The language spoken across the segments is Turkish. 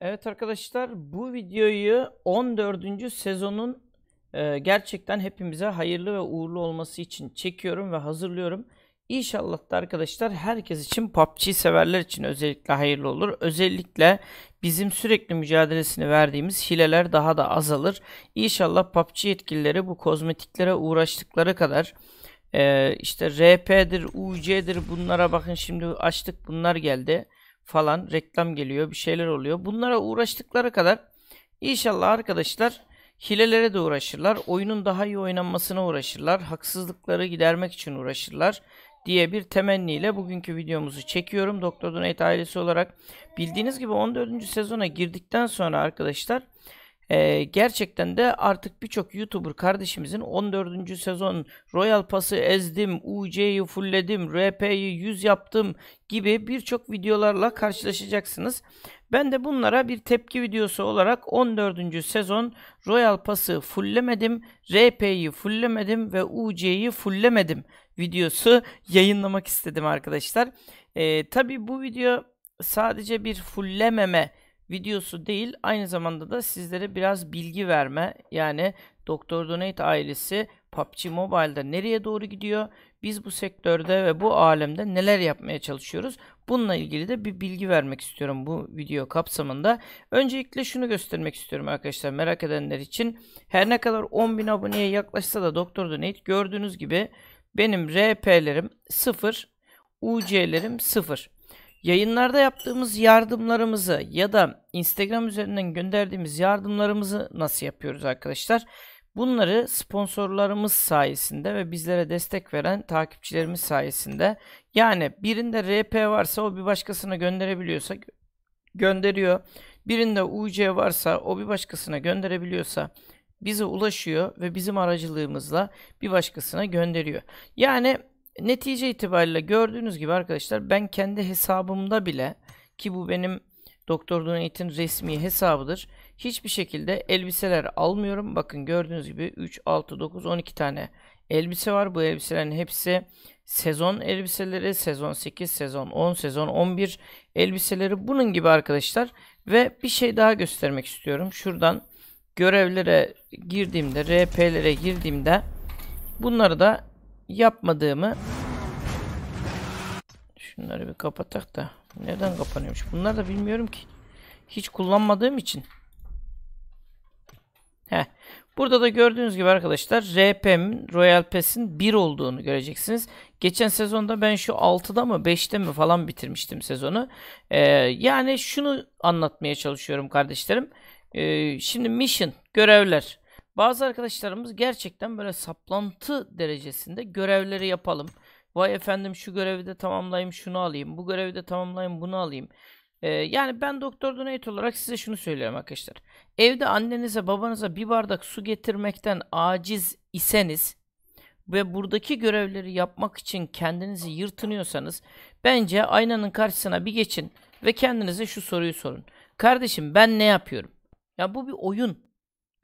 Evet arkadaşlar bu videoyu 14. sezonun e, gerçekten hepimize hayırlı ve uğurlu olması için çekiyorum ve hazırlıyorum. İnşallah da arkadaşlar herkes için PUBG severler için özellikle hayırlı olur. Özellikle bizim sürekli mücadelesini verdiğimiz hileler daha da azalır. İnşallah PUBG yetkilileri bu kozmetiklere uğraştıkları kadar e, işte RP'dir, UC'dir bunlara bakın şimdi açtık bunlar geldi falan reklam geliyor bir şeyler oluyor. Bunlara uğraştıkları kadar inşallah arkadaşlar hilelere de uğraşırlar. Oyunun daha iyi oynanmasına uğraşırlar. Haksızlıkları gidermek için uğraşırlar diye bir temenniyle bugünkü videomuzu çekiyorum. Doktor Donate ailesi olarak bildiğiniz gibi 14. sezona girdikten sonra arkadaşlar e, gerçekten de artık birçok YouTuber kardeşimizin 14. sezon Royal Pass'ı ezdim, UC'yi fullledim, RP'yi 100 yaptım gibi birçok videolarla karşılaşacaksınız. Ben de bunlara bir tepki videosu olarak 14. sezon Royal Pass'ı fulllemedim, RP'yi fulllemedim ve UC'yi fulllemedim videosu yayınlamak istedim arkadaşlar. Ee, Tabi bu video sadece bir fullememe videosu değil aynı zamanda da sizlere biraz bilgi verme yani Doktor Donate ailesi PUBG Mobile'da nereye doğru gidiyor? Biz bu sektörde ve bu alemde neler yapmaya çalışıyoruz? Bununla ilgili de bir bilgi vermek istiyorum bu video kapsamında. Öncelikle şunu göstermek istiyorum arkadaşlar merak edenler için. Her ne kadar 10.000 aboneye yaklaşsa da Doktor Donate gördüğünüz gibi benim RP'lerim 0, UC'lerim 0. Yayınlarda yaptığımız yardımlarımızı ya da Instagram üzerinden gönderdiğimiz yardımlarımızı nasıl yapıyoruz arkadaşlar? Bunları sponsorlarımız sayesinde ve bizlere destek veren takipçilerimiz sayesinde yani birinde RP varsa o bir başkasına gönderebiliyorsa gönderiyor. Birinde UC varsa o bir başkasına gönderebiliyorsa bize ulaşıyor ve bizim aracılığımızla bir başkasına gönderiyor. Yani Netice itibariyle gördüğünüz gibi arkadaşlar ben kendi hesabımda bile ki bu benim doktorluğun eğitim resmi hesabıdır. Hiçbir şekilde elbiseler almıyorum. Bakın gördüğünüz gibi 3, 6, 9, 12 tane elbise var. Bu elbiselerin hepsi sezon elbiseleri, sezon 8, sezon 10, sezon 11 elbiseleri bunun gibi arkadaşlar. Ve bir şey daha göstermek istiyorum. Şuradan görevlere girdiğimde, RP'lere girdiğimde bunları da yapmadığımı şunları bir kapatak da neden kapanıyormuş bunlar da bilmiyorum ki hiç kullanmadığım için Heh. Burada da gördüğünüz gibi arkadaşlar RPM, Royal Pass'in 1 olduğunu göreceksiniz. Geçen sezonda ben şu 6'da mı 5'te mi falan bitirmiştim sezonu. Ee, yani şunu anlatmaya çalışıyorum kardeşlerim. Ee, şimdi mission görevler bazı arkadaşlarımız gerçekten böyle saplantı derecesinde görevleri yapalım. Vay efendim şu görevi de tamamlayayım şunu alayım. Bu görevi de tamamlayayım bunu alayım. Ee, yani ben Doktor Donate olarak size şunu söylüyorum arkadaşlar. Evde annenize babanıza bir bardak su getirmekten aciz iseniz ve buradaki görevleri yapmak için kendinizi yırtınıyorsanız bence aynanın karşısına bir geçin ve kendinize şu soruyu sorun. Kardeşim ben ne yapıyorum? Ya bu bir oyun.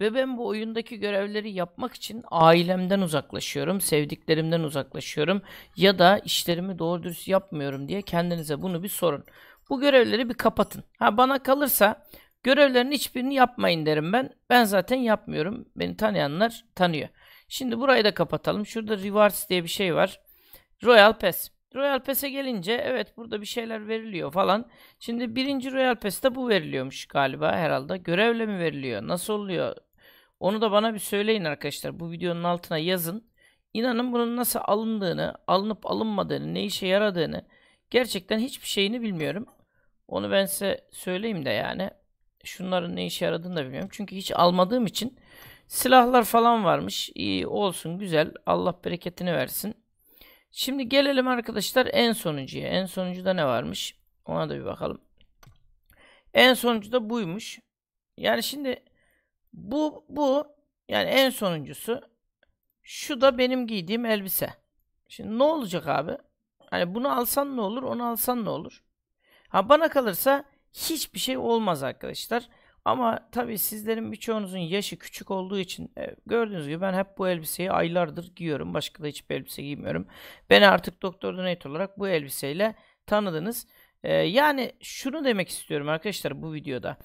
Ve ben bu oyundaki görevleri yapmak için ailemden uzaklaşıyorum, sevdiklerimden uzaklaşıyorum ya da işlerimi doğru dürüst yapmıyorum diye kendinize bunu bir sorun. Bu görevleri bir kapatın. Ha bana kalırsa görevlerin hiçbirini yapmayın derim ben. Ben zaten yapmıyorum. Beni tanıyanlar tanıyor. Şimdi burayı da kapatalım. Şurada rewards diye bir şey var. Royal Pass. Royal Pass'e gelince evet burada bir şeyler veriliyor falan. Şimdi birinci Royal Pass'te bu veriliyormuş galiba herhalde. Görevle mi veriliyor? Nasıl oluyor? Onu da bana bir söyleyin arkadaşlar. Bu videonun altına yazın. İnanın bunun nasıl alındığını, alınıp alınmadığını, ne işe yaradığını gerçekten hiçbir şeyini bilmiyorum. Onu ben size söyleyeyim de yani. Şunların ne işe yaradığını da bilmiyorum. Çünkü hiç almadığım için silahlar falan varmış. İyi olsun güzel. Allah bereketini versin. Şimdi gelelim arkadaşlar en sonuncuya. En sonuncuda ne varmış? Ona da bir bakalım. En sonuncuda buymuş. Yani şimdi bu, bu yani en sonuncusu şu da benim giydiğim elbise. Şimdi ne olacak abi? Hani bunu alsan ne olur, onu alsan ne olur? Ha bana kalırsa hiçbir şey olmaz arkadaşlar. Ama tabii sizlerin birçoğunuzun yaşı küçük olduğu için e, gördüğünüz gibi ben hep bu elbiseyi aylardır giyiyorum. Başka da hiçbir elbise giymiyorum. Beni artık Doktor Donate olarak bu elbiseyle tanıdınız. Ee, yani şunu demek istiyorum arkadaşlar bu videoda.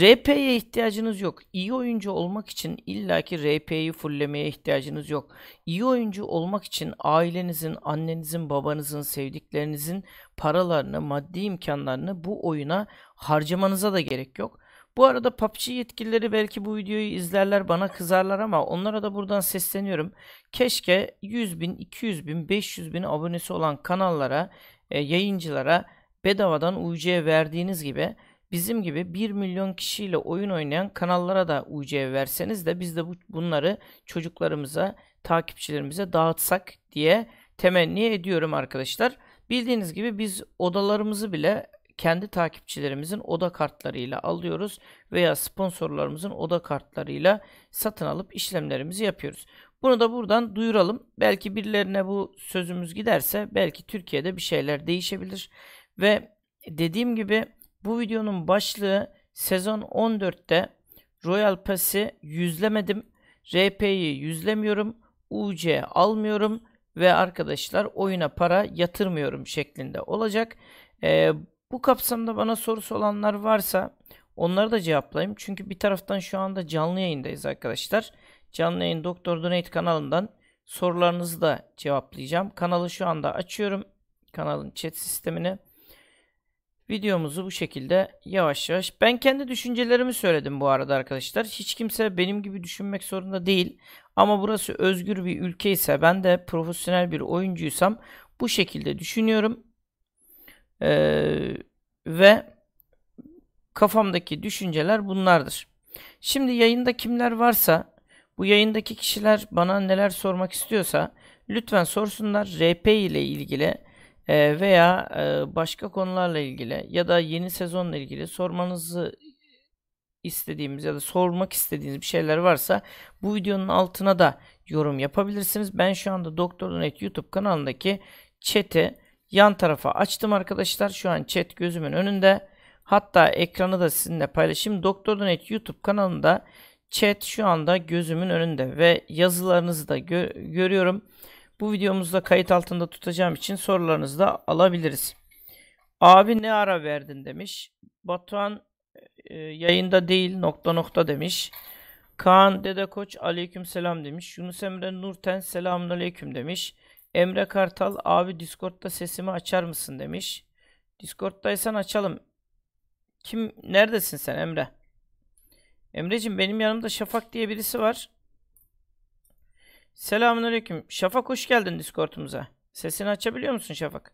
RP'ye ihtiyacınız yok. İyi oyuncu olmak için illaki RP'yi fulllemeye ihtiyacınız yok. İyi oyuncu olmak için ailenizin, annenizin, babanızın, sevdiklerinizin paralarını, maddi imkanlarını bu oyuna harcamanıza da gerek yok. Bu arada PUBG yetkilileri belki bu videoyu izlerler bana kızarlar ama onlara da buradan sesleniyorum. Keşke 100 bin, 200 bin, 500 bin abonesi olan kanallara, e, yayıncılara bedavadan UC'ye verdiğiniz gibi bizim gibi 1 milyon kişiyle oyun oynayan kanallara da UC'ye verseniz de biz de bu, bunları çocuklarımıza, takipçilerimize dağıtsak diye temenni ediyorum arkadaşlar. Bildiğiniz gibi biz odalarımızı bile kendi takipçilerimizin oda kartlarıyla alıyoruz veya sponsorlarımızın oda kartlarıyla satın alıp işlemlerimizi yapıyoruz. Bunu da buradan duyuralım. Belki birilerine bu sözümüz giderse belki Türkiye'de bir şeyler değişebilir ve dediğim gibi bu videonun başlığı sezon 14'te Royal Pass'i yüzlemedim. RP'yi yüzlemiyorum. UC almıyorum ve arkadaşlar oyuna para yatırmıyorum şeklinde olacak. Ee, bu kapsamda bana sorusu olanlar varsa onları da cevaplayayım. Çünkü bir taraftan şu anda canlı yayındayız arkadaşlar. Canlı yayın Doktor Donate kanalından sorularınızı da cevaplayacağım. Kanalı şu anda açıyorum. Kanalın chat sistemini videomuzu bu şekilde yavaş yavaş. Ben kendi düşüncelerimi söyledim bu arada arkadaşlar. Hiç kimse benim gibi düşünmek zorunda değil. Ama burası özgür bir ülke ise ben de profesyonel bir oyuncuysam bu şekilde düşünüyorum. Ee, ve kafamdaki düşünceler bunlardır. Şimdi yayında kimler varsa bu yayındaki kişiler bana neler sormak istiyorsa lütfen sorsunlar. RP ile ilgili ee, veya e, başka konularla ilgili ya da yeni sezonla ilgili sormanızı istediğimiz ya da sormak istediğiniz bir şeyler varsa bu videonun altına da yorum yapabilirsiniz. Ben şu anda Doktor.net YouTube kanalındaki chat'i yan tarafa açtım arkadaşlar. Şu an chat gözümün önünde. Hatta ekranı da sizinle paylaşayım. Doktor.net YouTube kanalında chat şu anda gözümün önünde ve yazılarınızı da gö görüyorum. Bu videomuzda kayıt altında tutacağım için sorularınızı da alabiliriz. Abi ne ara verdin demiş. Batuhan e, e yayında değil nokta nokta demiş. Kaan Dede Koç aleyküm selam demiş. Yunus Emre Nurten selamun aleyküm demiş. Emre Kartal abi Discord'da sesimi açar mısın demiş. Discord'daysan açalım. Kim neredesin sen Emre? Emreciğim benim yanımda Şafak diye birisi var. Selamünaleyküm. Şafak hoş geldin Discord'umuza. Sesini açabiliyor musun Şafak?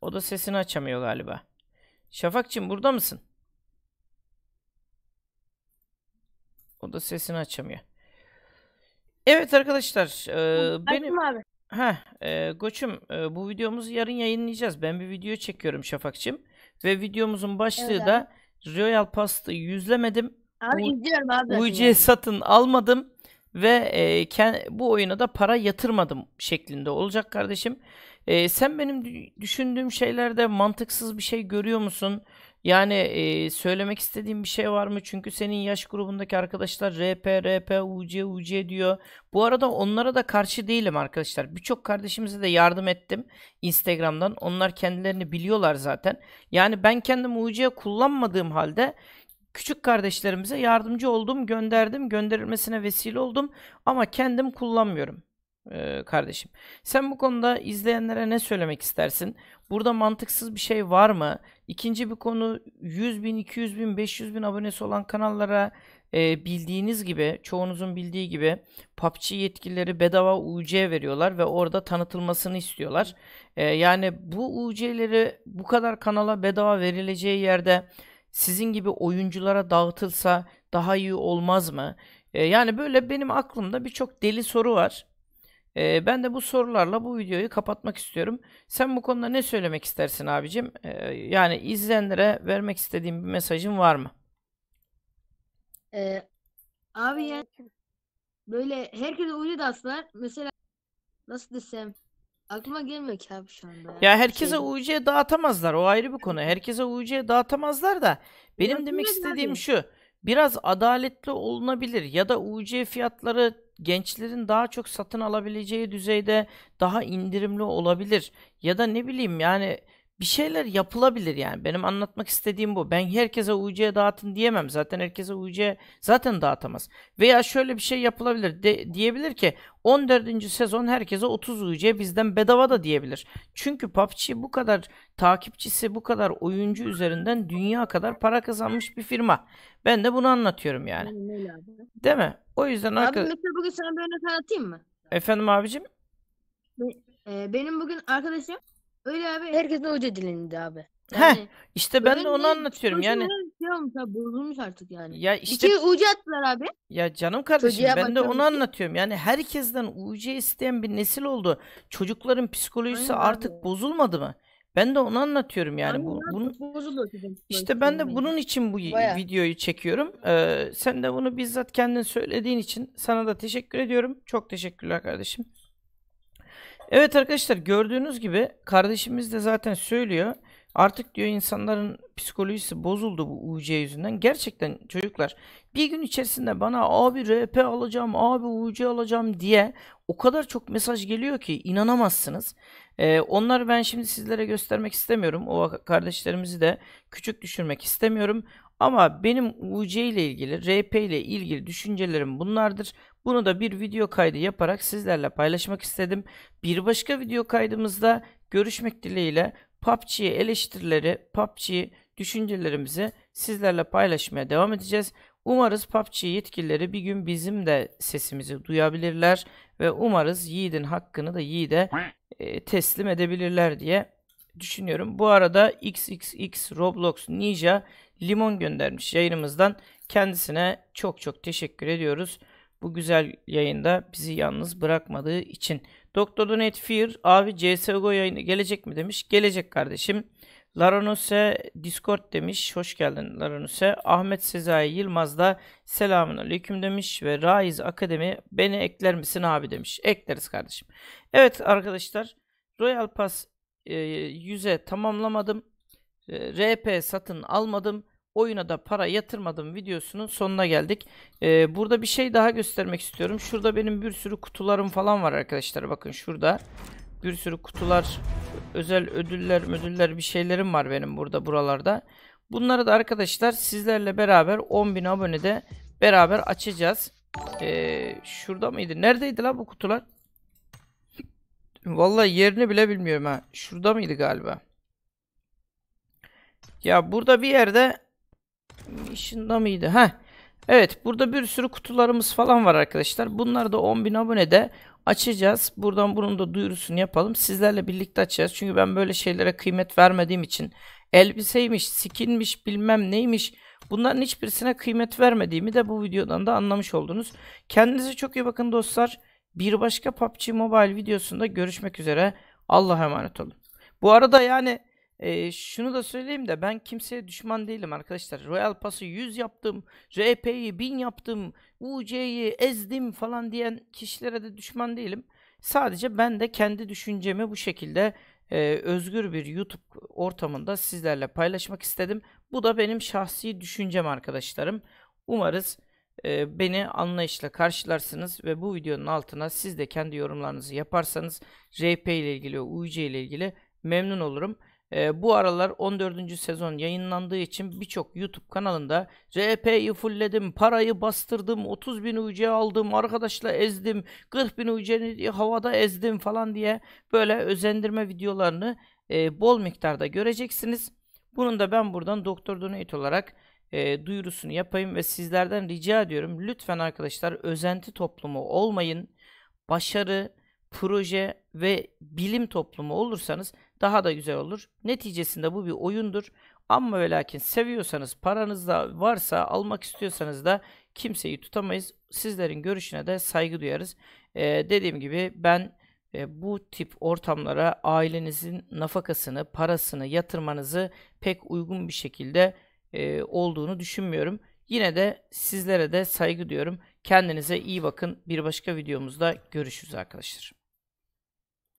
O da sesini açamıyor galiba. Şafakçım burada mısın? O da sesini açamıyor. Evet arkadaşlar, e, benim abi. Ha, e, koçum e, bu videomuzu yarın yayınlayacağız. Ben bir video çekiyorum Şafakçım ve videomuzun başlığı Evet da Royal Pastı yüzlemedim. Abi U- izliyorum abi. UC satın almadım ve e, kend, bu oyuna da para yatırmadım şeklinde olacak kardeşim. E, sen benim düşündüğüm şeylerde mantıksız bir şey görüyor musun? Yani e, söylemek istediğim bir şey var mı? Çünkü senin yaş grubundaki arkadaşlar RP, RP, UC, UC diyor. Bu arada onlara da karşı değilim arkadaşlar. Birçok kardeşimize de yardım ettim Instagram'dan. Onlar kendilerini biliyorlar zaten. Yani ben kendim UC kullanmadığım halde Küçük kardeşlerimize yardımcı oldum, gönderdim, gönderilmesine vesile oldum ama kendim kullanmıyorum ee, kardeşim. Sen bu konuda izleyenlere ne söylemek istersin? Burada mantıksız bir şey var mı? İkinci bir konu 100 bin, 200 bin, 500 bin abonesi olan kanallara e, bildiğiniz gibi, çoğunuzun bildiği gibi PUBG yetkilileri bedava UC veriyorlar ve orada tanıtılmasını istiyorlar. E, yani bu UC'leri bu kadar kanala bedava verileceği yerde sizin gibi oyunculara dağıtılsa daha iyi olmaz mı? E, yani böyle benim aklımda birçok deli soru var. E, ben de bu sorularla bu videoyu kapatmak istiyorum. Sen bu konuda ne söylemek istersin abicim? E, yani izleyenlere vermek istediğim bir mesajın var mı? E, abi ya böyle herkes uyuyor da aslında mesela nasıl desem Aklıma gelmiyor ki abi şu anda. Ya herkese şey... UC dağıtamazlar. O ayrı bir konu. Herkese UC dağıtamazlar da benim ya, demek istediğim şu. Biraz adaletli olunabilir ya da UC fiyatları gençlerin daha çok satın alabileceği düzeyde daha indirimli olabilir. Ya da ne bileyim yani bir şeyler yapılabilir yani. Benim anlatmak istediğim bu. Ben herkese UC dağıtın diyemem. Zaten herkese UC zaten dağıtamaz. Veya şöyle bir şey yapılabilir. De, diyebilir ki 14. sezon herkese 30 UC bizden bedava da diyebilir. Çünkü PUBG bu kadar takipçisi, bu kadar oyuncu üzerinden dünya kadar para kazanmış bir firma. Ben de bunu anlatıyorum yani. Değil mi? O yüzden Abi arkadaşlar... mesela bugün sana bir örnek anlatayım mı? Efendim abicim? E, benim bugün arkadaşım Öyle abi herkesin hoca dilinde abi. Yani Heh, işte ben de onu anlatıyorum yani. hocaların Şey olmuş bozulmuş artık yani. Ya işte İki ucu attılar abi. Ya canım kardeşim Çocuğa ben de onu anlatıyorum. Yani herkesten UC isteyen bir nesil oldu. Çocukların psikolojisi Aynen abi. artık bozulmadı mı? Ben de onu anlatıyorum yani. Bu, bunu bunun, abi, bozuluyor ben de bunun için bu y- videoyu çekiyorum. Ee, sen de bunu bizzat kendin söylediğin için sana da teşekkür ediyorum. Çok teşekkürler kardeşim. Evet arkadaşlar gördüğünüz gibi kardeşimiz de zaten söylüyor. Artık diyor insanların psikolojisi bozuldu bu UC yüzünden. Gerçekten çocuklar bir gün içerisinde bana abi RP alacağım, abi UC alacağım diye o kadar çok mesaj geliyor ki inanamazsınız. Ee, onları ben şimdi sizlere göstermek istemiyorum. O kardeşlerimizi de küçük düşürmek istemiyorum. Ama benim UC ile ilgili, RP ile ilgili düşüncelerim bunlardır. Bunu da bir video kaydı yaparak sizlerle paylaşmak istedim. Bir başka video kaydımızda görüşmek dileğiyle PUBG'ye eleştirileri, PUBG düşüncelerimizi sizlerle paylaşmaya devam edeceğiz. Umarız PUBG yetkilileri bir gün bizim de sesimizi duyabilirler ve umarız Yiğit'in hakkını da Yiğit'e e, teslim edebilirler diye düşünüyorum. Bu arada XXX Roblox Ninja limon göndermiş yayınımızdan. Kendisine çok çok teşekkür ediyoruz. Bu güzel yayında bizi yalnız bırakmadığı için. Doktor Donet Fear abi CSGO yayını gelecek mi demiş. Gelecek kardeşim. Laranose Discord demiş. Hoş geldin Laranose. Ahmet Sezai Yılmaz da selamun aleyküm demiş ve Raiz Akademi beni ekler misin abi demiş. Ekleriz kardeşim. Evet arkadaşlar Royal Pass e, 100'e tamamlamadım. E, RP satın almadım oyuna da para yatırmadım videosunun sonuna geldik. Ee, burada bir şey daha göstermek istiyorum. Şurada benim bir sürü kutularım falan var arkadaşlar. Bakın şurada bir sürü kutular, özel ödüller, ödüller bir şeylerim var benim burada buralarda. Bunları da arkadaşlar sizlerle beraber 10.000 abonede beraber açacağız. Ee, şurada mıydı? Neredeydi lan bu kutular? Vallahi yerini bile bilmiyorum ha. Şurada mıydı galiba? Ya burada bir yerde Şunda mıydı? ha Evet burada bir sürü kutularımız falan var arkadaşlar. Bunları da 10.000 abonede açacağız. Buradan bunun da duyurusunu yapalım. Sizlerle birlikte açacağız. Çünkü ben böyle şeylere kıymet vermediğim için elbiseymiş, skinmiş, bilmem neymiş bunların hiçbirisine kıymet vermediğimi de bu videodan da anlamış oldunuz. Kendinize çok iyi bakın dostlar. Bir başka PUBG Mobile videosunda görüşmek üzere. Allah'a emanet olun. Bu arada yani e, şunu da söyleyeyim de ben kimseye düşman değilim arkadaşlar. Royal Pass'ı 100 yaptım, RP'yi 1000 yaptım, UC'yi ezdim falan diyen kişilere de düşman değilim. Sadece ben de kendi düşüncemi bu şekilde e, özgür bir YouTube ortamında sizlerle paylaşmak istedim. Bu da benim şahsi düşüncem arkadaşlarım. Umarız e, beni anlayışla karşılarsınız ve bu videonun altına siz de kendi yorumlarınızı yaparsanız RP ile ilgili, UC ile ilgili memnun olurum. E, bu aralar 14. sezon yayınlandığı için birçok YouTube kanalında RP'yi fullledim, parayı bastırdım, 30 bin UC aldım, arkadaşla ezdim, 40 bin UC'ni havada ezdim falan diye böyle özendirme videolarını e, bol miktarda göreceksiniz. Bunun da ben buradan Doktor Donate olarak e, duyurusunu yapayım ve sizlerden rica ediyorum. Lütfen arkadaşlar özenti toplumu olmayın. Başarı, proje ve bilim toplumu olursanız daha da güzel olur. Neticesinde bu bir oyundur. Ama ve lakin seviyorsanız, paranız da varsa, almak istiyorsanız da kimseyi tutamayız. Sizlerin görüşüne de saygı duyarız. Ee, dediğim gibi ben e, bu tip ortamlara ailenizin nafakasını, parasını yatırmanızı pek uygun bir şekilde e, olduğunu düşünmüyorum. Yine de sizlere de saygı duyuyorum. Kendinize iyi bakın. Bir başka videomuzda görüşürüz arkadaşlar.